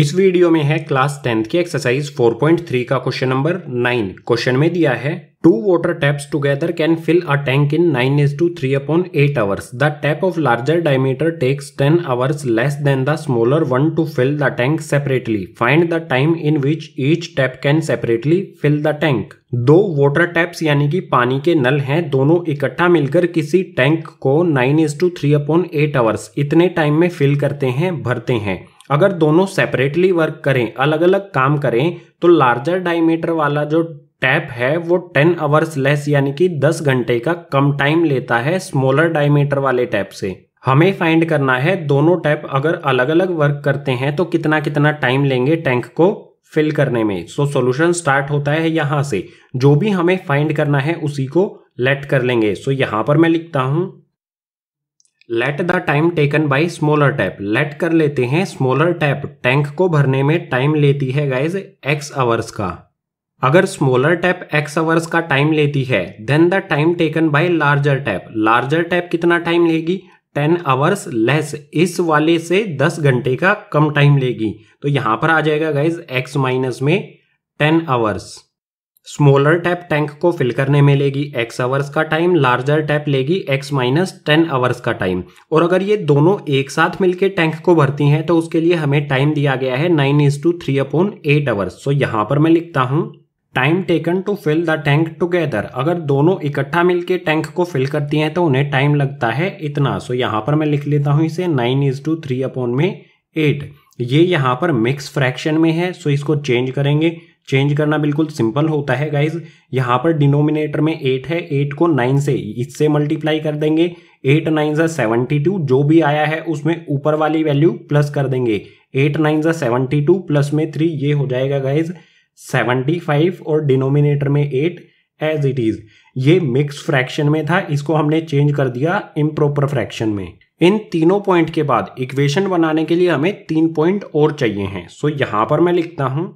इस वीडियो में है क्लास टेंथ की एक्सरसाइज 4.3 का क्वेश्चन नंबर नाइन क्वेश्चन में दिया है two water taps together can fill a tank in nine is two three upon eight hours the tap of larger diameter takes ten hours less than the smaller one to fill the tank separately find the time in which each tap can separately fill the tank दो water taps यानी कि पानी के नल हैं दोनों इकट्ठा मिलकर किसी टैंक को nine is two three upon eight hours इतने टाइम में फिल करते हैं भरते हैं अगर दोनों सेपरेटली वर्क करें अलग अलग काम करें तो लार्जर डायमीटर वाला जो टैप है वो 10 आवर्स लेस यानी कि 10 घंटे का कम टाइम लेता है स्मॉलर डायमीटर वाले टैप से हमें फाइंड करना है दोनों टैप अगर अलग अलग वर्क करते हैं तो कितना कितना टाइम लेंगे टैंक को फिल करने में सो सॉल्यूशन स्टार्ट होता है यहां से जो भी हमें फाइंड करना है उसी को लेट कर लेंगे सो so, यहाँ पर मैं लिखता हूँ let the time taken by smaller tap let कर लेते हैं स्मॉलर टैप टैंक को भरने में टाइम लेती है गाइज एक्स आवर्स का अगर स्मॉलर टैप एक्स आवर्स का टाइम लेती है then the time taken by larger tap larger tap कितना टाइम लेगी टेन आवर्स लेस इस वाले से दस घंटे का कम टाइम लेगी तो यहां पर आ जाएगा गाइज एक्स माइनस में ten hours smaller tap tank को फिल करने में लेगी एक्स आवर्स का टाइम लार्जर टैप लेगी एक्स माइनस टेन आवर्स का टाइम और अगर ये दोनों एक साथ मिलकर टैंक को भरती हैं तो उसके लिए हमें टाइम दिया गया है nine is two three upon eight hours so यहाँ पर मैं लिखता हूँ time taken to fill the tank together अगर दोनों इकट्ठा मिलके टैंक को फिल करती हैं तो उन्हें टाइम लगता है इतना सो so, यहाँ पर मैं लिख लेता हूँ इसे nine is two three upon में एट ये यहाँ पर मिक्स फ्रैक्शन में है सो so इसको चेंज करेंगे चेंज करना बिल्कुल सिंपल होता है गाइज यहाँ पर डिनोमिनेटर में एट है एट को नाइन से इससे मल्टीप्लाई कर देंगे eight nine are seventy two जो भी आया है उसमें ऊपर वाली वैल्यू प्लस कर देंगे eight nine are seventy two plus में थ्री ये हो जाएगा गाइज सेवेंटी फाइव और डिनोमिनेटर में एट एज इट इज ये मिक्स फ्रैक्शन में था इसको हमने चेंज कर दिया इम्प्रॉपर फ्रैक्शन में इन तीनों पॉइंट के बाद इक्वेशन बनाने के लिए हमें तीन पॉइंट और चाहिए हैं सो यहाँ पर मैं लिखता हूँ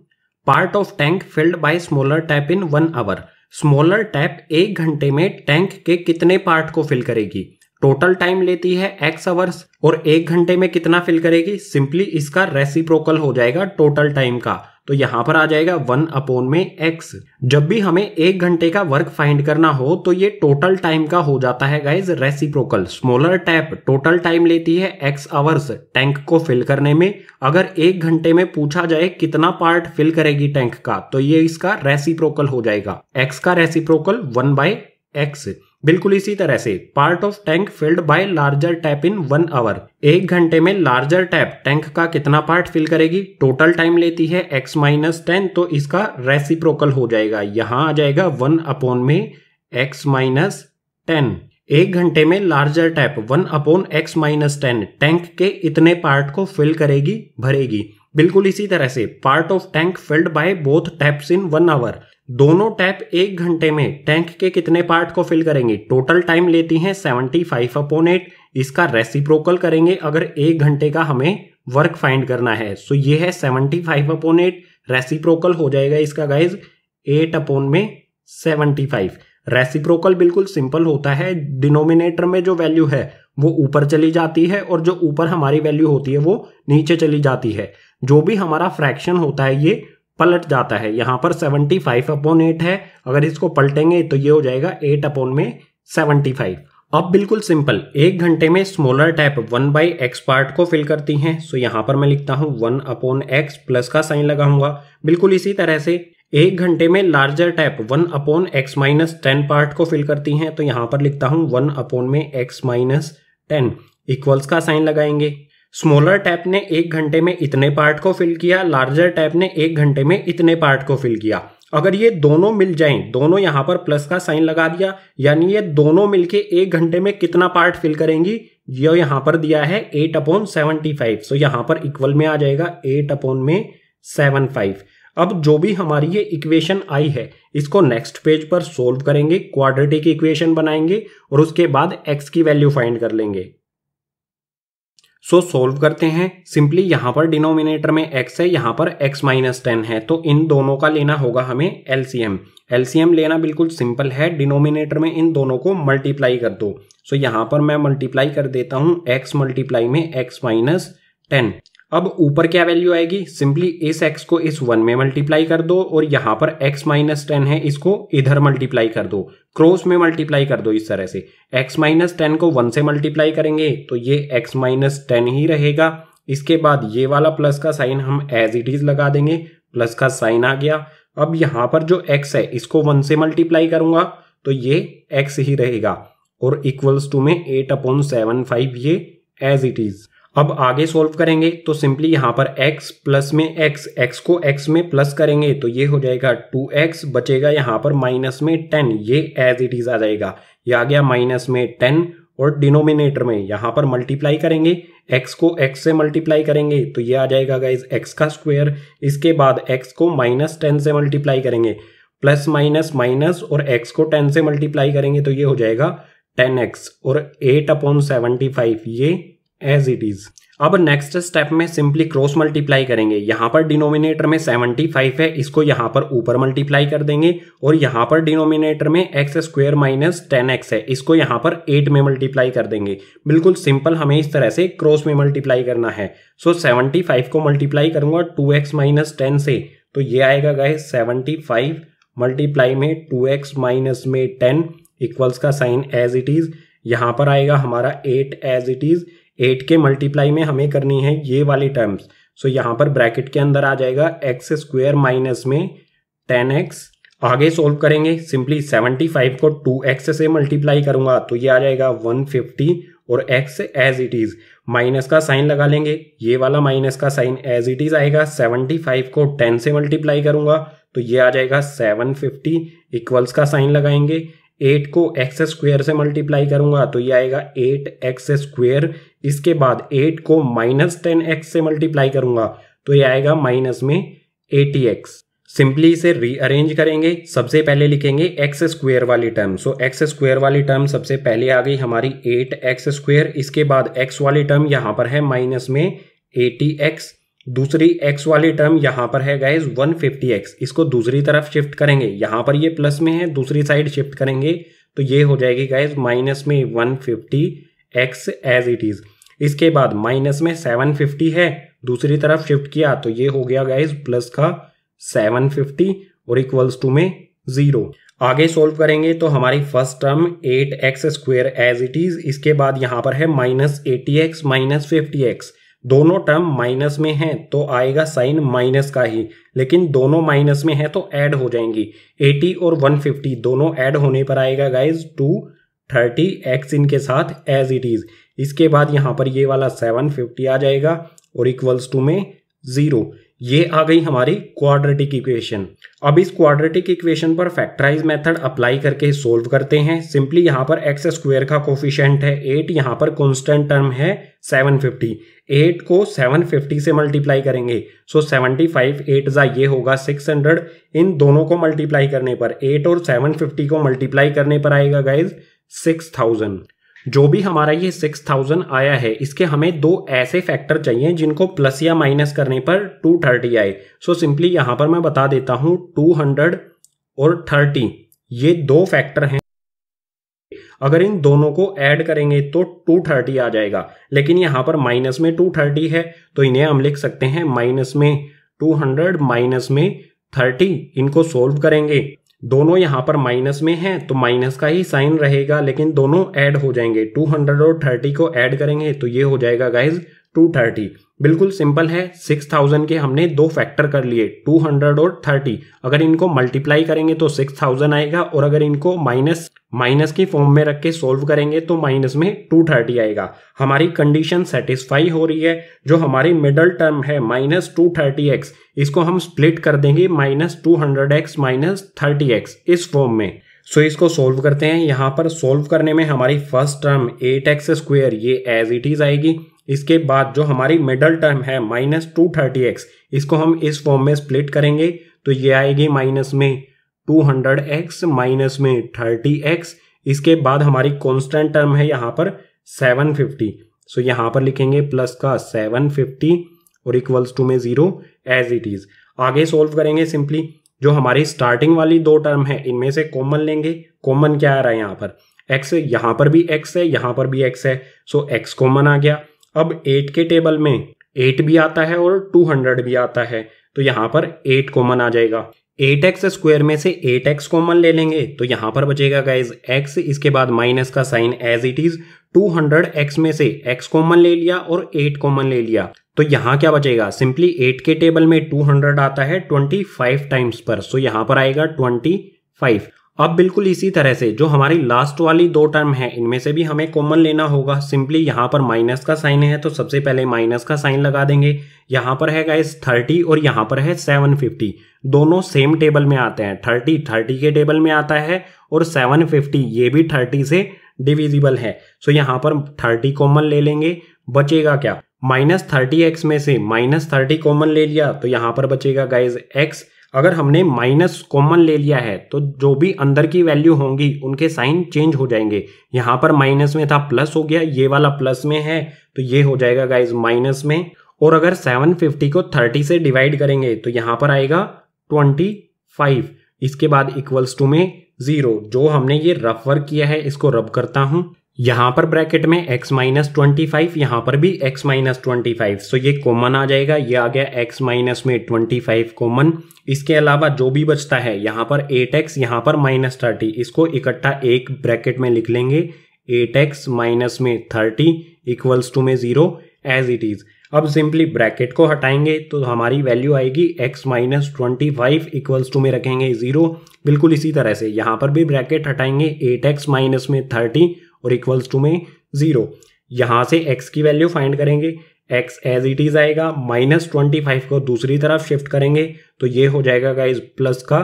part of tank filled by smaller tap in one hour smaller tap एक घंटे में टैंक के कितने पार्ट को फिल करेगी टोटल टाइम लेती है एक्स आवर्स और एक घंटे में कितना फिल करेगी सिंपली इसका रेसिप्रोकल हो जाएगा टोटल टाइम का तो यहां पर आ जाएगा वन अपोन में एक्स जब भी हमें एक घंटे का वर्क फाइंड करना हो तो ये टोटल टाइम का हो जाता है guys reciprocal smaller tap total time लेती है एक्स आवर्स टैंक को फिल करने में अगर एक घंटे में पूछा जाए कितना पार्ट फिल करेगी टैंक का तो ये इसका रेसिप्रोकल हो जाएगा एक्स का रेसिप्रोकल वन बाय एक्स बिल्कुल इसी तरह से part of tank filled by larger tap in one hour एक घंटे में लार्जर टैप टैंक का कितना पार्ट फिल करेगी टोटल टाइम लेती है एक्स माइनस टेन तो इसका रेसिप्रोकल हो जाएगा यहां आ जाएगा वन अपॉन में एक्स माइनस टेन एक घंटे में larger tap one upon x minus ten tank के इतने पार्ट को फिल करेगी भरेगी बिल्कुल इसी तरह से part of tank filled by both taps in one hour दोनों टैप एक घंटे में टैंक के कितने पार्ट को फिल करेंगे टोटल टाइम लेती हैं 75 फाइव अपोनेट एट इसका रेसिप्रोकल करेंगे अगर एक घंटे का हमें वर्क फाइंड करना है सो ये है 75 फाइव अपोनेट एट रेसिप्रोकल हो जाएगा इसका गाइज एट अपोन में 75 रेसिप्रोकल बिल्कुल सिंपल होता है डिनोमिनेटर में जो वैल्यू है वो ऊपर चली जाती है और जो ऊपर हमारी वैल्यू होती है वो नीचे चली जाती है जो भी हमारा फ्रैक्शन होता है ये पलट जाता है यहाँ पर सेवनटी फाइव अपॉन एट है अगर इसको पलटेंगे तो ये हो जाएगा एट अपॉन में सेवनटी फाइव अब बिल्कुल सिंपल एक घंटे में smaller tap one by x part को फिल करती हैं सो यहाँ पर मैं लिखता हूँ वन अपॉन एक्स प्लस का साइन लगाऊंगा बिल्कुल इसी तरह से एक घंटे में larger tap one upon x minus ten part को फिल करती हैं तो यहाँ पर लिखता हूँ वन अपॉन में एक्स माइनस टेन इक्वल्स का साइन लगाएंगे स्मॉलर टैप ने एक घंटे में इतने पार्ट को फिल किया लार्जर टैप ने एक घंटे में इतने पार्ट को फिल किया अगर ये दोनों मिल जाएं दोनों यहां पर प्लस का साइन लगा दिया यानी ये दोनों मिलके एक घंटे में कितना पार्ट फिल करेंगी ये यहां पर दिया है eight upon seventy five so यहां पर इक्वल में आ जाएगा एट अपॉन में सेवन फाइव अब जो भी हमारी ये इक्वेशन आई है इसको नेक्स्ट पेज पर सोल्व करेंगे क्वाड्रेटिक इक्वेशन बनाएंगे और उसके बाद एक्स की वैल्यू फाइंड कर लेंगे सो सॉल्व करते हैं सिंपली यहां पर डिनोमिनेटर में x है यहां पर x माइनस टेन है तो इन दोनों का लेना होगा हमें एलसीएम एलसीएम लेना बिल्कुल सिंपल है डिनोमिनेटर में इन दोनों को मल्टीप्लाई कर दो सो so यहां पर मैं मल्टीप्लाई कर देता हूं x मल्टीप्लाई में x माइनस टेन अब ऊपर क्या वैल्यू आएगी सिंपली इस एक्स को इस वन में मल्टीप्लाई कर दो और यहां पर एक्स माइनस टेन है इसको इधर मल्टीप्लाई कर दो क्रॉस में मल्टीप्लाई कर दो इस तरह से एक्स माइनस टेन को वन से मल्टीप्लाई करेंगे तो ये एक्स माइनस टेन ही रहेगा इसके बाद ये वाला प्लस का साइन हम एज इट इज लगा देंगे प्लस का साइन आ गया अब यहां पर जो एक्स है इसको वन से मल्टीप्लाई करूंगा तो ये एक्स ही रहेगा और इक्वल्स टू में एट अपॉन सेवन फाइव ये एज इट इज़ अब आगे सॉल्व करेंगे तो सिंपली यहां पर x प्लस में x x को x में प्लस करेंगे तो ये हो जाएगा 2x बचेगा यहाँ पर माइनस में 10 ये एज इट इज आ जाएगा ये आ गया माइनस में 10 और डिनोमिनेटर में यहां पर मल्टीप्लाई करेंगे x को x से मल्टीप्लाई करेंगे तो ये आ जाएगा गाइज x का स्क्वायर इसके बाद x को माइनस टेन से मल्टीप्लाई करेंगे प्लस माइनस माइनस और x को 10 से मल्टीप्लाई करेंगे तो ये हो जाएगा 10x और 8 अपॉन सेवेंटी फाइव ये एज इट इज अब नेक्स्ट स्टेप में सिंपली क्रॉस मल्टीप्लाई करेंगे यहाँ पर डिनोमिनेटर में सेवनटी फाइव है इसको यहाँ पर ऊपर मल्टीप्लाई कर देंगे और यहाँ पर डिनोमिनेटर में x square minus ten x है इसको यहाँ पर एट में मल्टीप्लाई कर देंगे बिल्कुल सिंपल हमें इस तरह से क्रॉस में मल्टीप्लाई करना है सो so, फाइव को मल्टीप्लाई करूंगा टू एक्स माइनस टेन से तो ये आएगा गाय सेवनटी फाइव मल्टीप्लाई में टू एक्स माइनस में टेन इक्वल्स का साइन एज इट इज़ यहाँ पर आएगा हमारा eight as it is eight के मल्टीप्लाई में हमें करनी है ये वाली टर्म्स सो so, यहाँ पर ब्रैकेट के अंदर आ जाएगा एक्स स्क्वेयर माइनस में टेन एक्स आगे सोल्व करेंगे सिंपली फाइव को टू एक्स से मल्टीप्लाई करूंगा तो ये आ जाएगा फिफ्टी और x as it is minus का साइन लगा लेंगे ये वाला माइनस का साइन एज इट इज आएगा सेवनटी फाइव को टेन से मल्टीप्लाई करूंगा तो ये आ जाएगा सेवन फिफ्टी इक्वल्स का साइन लगाएंगे एट को एक्स स्क्वेयर से मल्टीप्लाई करूंगा तो ये आएगा एट एक्स स्क्वेयर इसके बाद एट को माइनस टेन एक्स से मल्टीप्लाई करूंगा तो ये आएगा माइनस में एटी एक्स सिंपली इसे रीअरेंज करेंगे सबसे पहले लिखेंगे एक्स स्क्वेयर वाली टर्म सो एक्स स्क्वेयर वाली टर्म सबसे पहले आ गई हमारी एट एक्स स्क्वेयर इसके बाद एक्स वाली टर्म यहां पर है माइनस में एटी एक्स दूसरी एक्स वाली टर्म यहां पर है गाइज वन फिफ्टी एक्स इसको दूसरी तरफ शिफ्ट करेंगे यहां पर ये प्लस में है दूसरी साइड शिफ्ट करेंगे तो ये हो जाएगी गाइज माइनस में one fifty x as it is इसके बाद माइनस में सेवन फिफ्टी है दूसरी तरफ शिफ्ट किया तो ये हो गया गाइज प्लस का सेवन फिफ्टी और इक्वल्स टू में जीरो आगे सोल्व करेंगे तो हमारी first term eight x square as it is इसके बाद यहाँ पर है minus eighty x minus fifty x दोनों टर्म माइनस में हैं तो आएगा साइन माइनस का ही लेकिन दोनों माइनस में हैं तो ऐड हो जाएंगी 80 और 150 दोनों ऐड होने पर आएगा गाइज टू थर्टी एक्स इनके साथ एज इट इज़ इसके बाद यहाँ पर ये वाला सेवन फिफ्टी आ जाएगा और इक्वल्स टू में ज़ीरो ये आ गई हमारी क्वाड्रेटिक इक्वेशन अब इस क्वाड्रेटिक इक्वेशन पर फैक्टराइज मेथड अप्लाई करके सोल्व करते हैं सिंपली यहाँ पर एक्स स्क्वेयर का कोफिशेंट है एट यहाँ पर कॉन्स्टेंट टर्म है सेवन फिफ्टी एट को सेवन फिफ्टी से मल्टीप्लाई करेंगे सो सेवेंटी फाइव एट ज़ा ये होगा सिक्स हंड्रेड इन दोनों को मल्टीप्लाई करने पर एट और सेवन फिफ्टी को मल्टीप्लाई करने पर आएगा गाइज सिक्स थाउजेंड जो भी हमारा ये सिक्स थाउजेंड आया है इसके हमें दो ऐसे फैक्टर चाहिए जिनको प्लस या माइनस करने पर टू थर्टी आए सो सिंपली यहां पर मैं बता देता हूँ टू हंड्रेड और थर्टी ये दो फैक्टर हैं अगर इन दोनों को ऐड करेंगे तो 230 आ जाएगा लेकिन यहाँ पर माइनस में 230 है तो इन्हें हम लिख सकते हैं माइनस में 200 माइनस में 30 इनको सोल्व करेंगे दोनों यहाँ पर माइनस में हैं तो माइनस का ही साइन रहेगा लेकिन दोनों ऐड हो जाएंगे 200 और 30 को ऐड करेंगे तो ये हो जाएगा गाइज टू थर्टी बिल्कुल सिंपल है सिक्स थाउजेंड के हमने दो फैक्टर कर लिए टू हंड्रेड और थर्टी अगर इनको मल्टीप्लाई करेंगे तो सिक्स थाउजेंड आएगा और अगर इनको माइनस माइनस की फॉर्म में रख के सोल्व करेंगे तो माइनस में टू थर्टी आएगा हमारी कंडीशन सेटिस्फाई हो रही है जो हमारी मिडल टर्म है माइनस टू थर्टी एक्स इसको हम स्प्लिट कर देंगे minus two hundred x minus thirty x इस फॉर्म में सो so, इसको सोल्व करते हैं यहाँ पर सोल्व करने में हमारी first term eight x square ये एज इट इज आएगी इसके बाद जो हमारी मिडल टर्म है माइनस टू थर्टी एक्स इसको हम इस फॉर्म में स्प्लिट करेंगे तो ये आएगी माइनस में टू हंड्रेड एक्स माइनस में थर्टी एक्स इसके बाद हमारी कॉन्स्टेंट टर्म है यहाँ पर सेवन फिफ्टी सो यहाँ पर लिखेंगे प्लस का सेवन फिफ्टी और इक्वल्स टू में ज़ीरो एज इट इज़ आगे सॉल्व करेंगे सिंपली जो हमारी स्टार्टिंग वाली दो टर्म है इनमें से कॉमन लेंगे कॉमन क्या आ रहा है यहाँ पर एक्स यहाँ पर भी एक्स है यहाँ पर भी एक्स है सो एक्स कॉमन आ गया अब एट के टेबल में एट भी आता है और टू हंड्रेड भी आता है तो यहाँ पर एट कॉमन आ जाएगा एट एक्स स्क्वायर में से एट एक्स कॉमन ले लेंगे तो यहाँ पर बचेगा गाइज एक्स इसके बाद माइनस का sign as it is two hundred x में से एक्स कॉमन ले लिया और एट कॉमन ले लिया तो यहाँ क्या बचेगा सिंपली एट के टेबल में टू हंड्रेड आता है ट्वेंटी फाइव टाइम्स पर सो यहाँ पर आएगा ट्वेंटी फाइव अब बिल्कुल इसी तरह से जो हमारी लास्ट वाली दो टर्म है इनमें से भी हमें कॉमन लेना होगा सिंपली यहाँ पर माइनस का साइन है तो सबसे पहले माइनस का साइन लगा देंगे यहाँ पर है गाइस थर्टी और यहाँ पर है सेवन फिफ्टी दोनों सेम टेबल में आते हैं थर्टी थर्टी के टेबल में आता है और सेवन फिफ्टी ये भी थर्टी से डिविजिबल है सो यहाँ पर थर्टी कॉमन ले लेंगे बचेगा क्या माइनस थर्टी एक्स में से माइनस थर्टी कॉमन ले लिया तो यहाँ पर बचेगा गाइज एक्स अगर हमने माइनस कॉमन ले लिया है तो जो भी अंदर की वैल्यू होंगी उनके साइन चेंज हो जाएंगे यहाँ पर माइनस में था प्लस हो गया ये वाला प्लस में है तो ये हो जाएगा गाइज माइनस में और अगर 750 को 30 से डिवाइड करेंगे तो यहाँ पर आएगा 25 इसके बाद इक्वल्स टू में ज़ीरो जो हमने ये रफ वर्क किया है इसको रब करता हूँ यहाँ पर ब्रैकेट में x माइनस ट्वेंटी फाइव यहाँ पर भी x minus twenty five so ये कॉमन आ जाएगा ये आ गया x माइनस में ट्वेंटी फाइव कॉमन इसके अलावा जो भी बचता है यहाँ पर एट एक्स यहाँ पर माइनस थर्टी इसको इकट्ठा एक ब्रैकेट में लिख लेंगे एट एक्स माइनस में थर्टी इक्वल्स टू में ज़ीरो एज इट इज़ अब सिंपली ब्रैकेट को हटाएंगे तो हमारी वैल्यू आएगी x minus twenty five equals to में रखेंगे ज़ीरो बिल्कुल इसी तरह से यहाँ पर भी ब्रैकेट हटाएंगे एट एक्स माइनस में थर्टी और इक्वल्स टू में जीरो यहाँ से एक्स की वैल्यू फाइंड करेंगे x एज इट इज आएगा माइनस ट्वेंटी फाइव को दूसरी तरफ शिफ्ट करेंगे तो ये हो जाएगा गाइज प्लस का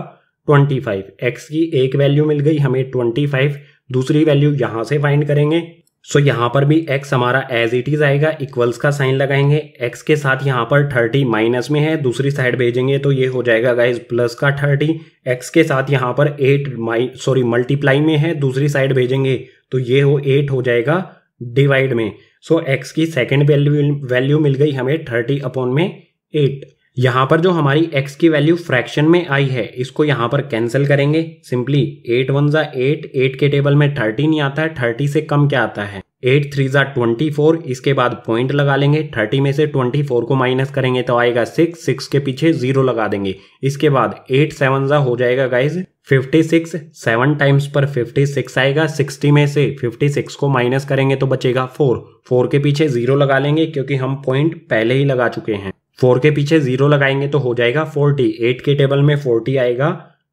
ट्वेंटी फाइव एक्स की एक वैल्यू मिल गई हमें ट्वेंटी फाइव दूसरी वैल्यू यहाँ से फाइंड करेंगे सो so, यहाँ पर भी x हमारा एज इट इज आएगा इक्वल्स का साइन लगाएंगे x के साथ यहाँ पर 30 माइनस में है दूसरी साइड भेजेंगे तो ये हो जाएगा गाइज प्लस का 30 x के साथ यहाँ पर 8 माइ सॉरी मल्टीप्लाई में है दूसरी साइड भेजेंगे तो ये हो एट हो जाएगा डिवाइड में सो so, एक्स की सेकेंड वैल्यू वैल्यू मिल गई हमें थर्टी अपॉन में एट यहाँ पर जो हमारी x की वैल्यू फ्रैक्शन में आई है इसको यहाँ पर कैंसिल करेंगे सिंपली एट वन ज़ा एट एट के टेबल में थर्टी नहीं आता है थर्टी से कम क्या आता है एट थ्री ज़ा ट्वेंटी फोर इसके बाद पॉइंट लगा लेंगे थर्टी में से ट्वेंटी फोर को माइनस करेंगे तो आएगा सिक्स सिक्स के पीछे जीरो लगा देंगे इसके बाद एट सेवन ज़ा हो जाएगा guys fifty six seven times पर फिफ्टी सिक्स आएगा सिक्सटी में से फिफ्टी सिक्स को माइनस करेंगे तो बचेगा फोर फोर के पीछे जीरो लगा लेंगे क्योंकि हम पॉइंट पहले ही लगा चुके हैं फोर के पीछे जीरो लगाएंगे तो हो जाएगा फोर्टी एट के टेबल में फोर्टी आएगा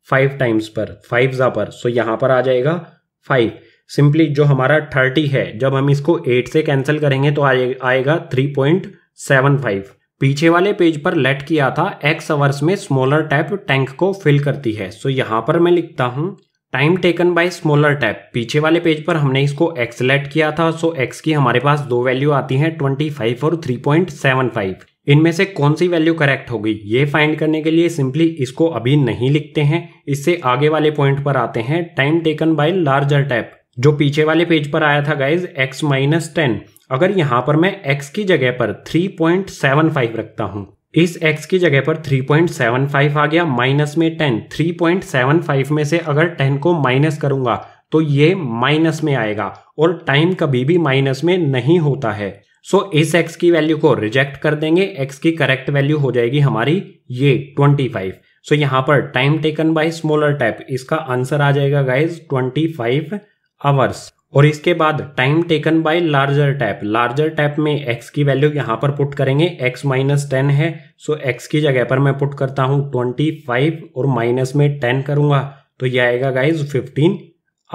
फाइव टाइम्स पर फाइव ज़ा पर सो यहाँ पर आ जाएगा फाइव सिंपली जो हमारा थर्टी है जब हम इसको एट से कैंसिल करेंगे तो आए, आएगा थ्री पॉइंट सेवन फाइव पीछे वाले पेज पर लेट किया था एक्स अवर्स में स्मॉलर टैप टैंक को फिल करती है सो यहाँ पर मैं लिखता हूँ time taken by smaller tap पीछे वाले पेज पर हमने इसको एक्स लेट किया था सो एक्स की हमारे पास दो वैल्यू आती हैं ट्वेंटी फाइव और थ्री पॉइंट सेवन फाइव इनमें से कौन सी वैल्यू करेक्ट होगी ये फाइंड करने के लिए सिंपली इसको अभी नहीं लिखते हैं इससे आगे वाले पॉइंट पर आते हैं time taken by larger tap जो पीछे वाले पेज पर आया था गाइज x माइनस टेन अगर यहां पर मैं x की जगह पर 3.75 रखता हूं इस x की जगह पर 3.75 आ गया माइनस में 10 3.75 में से अगर 10 को माइनस करूंगा तो ये माइनस में आएगा और टाइम कभी भी माइनस में नहीं होता है सो so, इस x की वैल्यू को रिजेक्ट कर देंगे x की करेक्ट वैल्यू हो जाएगी हमारी ये 25 सो so, यहाँ पर time taken by smaller tap इसका आंसर आ जाएगा गाइज 25 आवर्स और इसके बाद time taken by larger tap larger tap में एक्स की वैल्यू यहाँ पर पुट करेंगे एक्स माइनस टेन है सो एक्स की जगह पर मैं पुट करता हूँ ट्वेंटी फाइव और माइनस में टेन करूंगा तो ये आएगा गाइज फिफ्टीन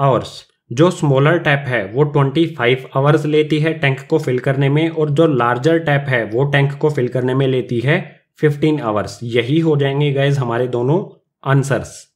आवर्स जो स्मॉलर टैप है वो ट्वेंटी फाइव आवर्स लेती है टैंक को फिल करने में और जो लार्जर टैप है वो टैंक को फिल करने में लेती है फिफ्टीन आवर्स यही हो जाएंगे गाइज हमारे दोनों आंसर्स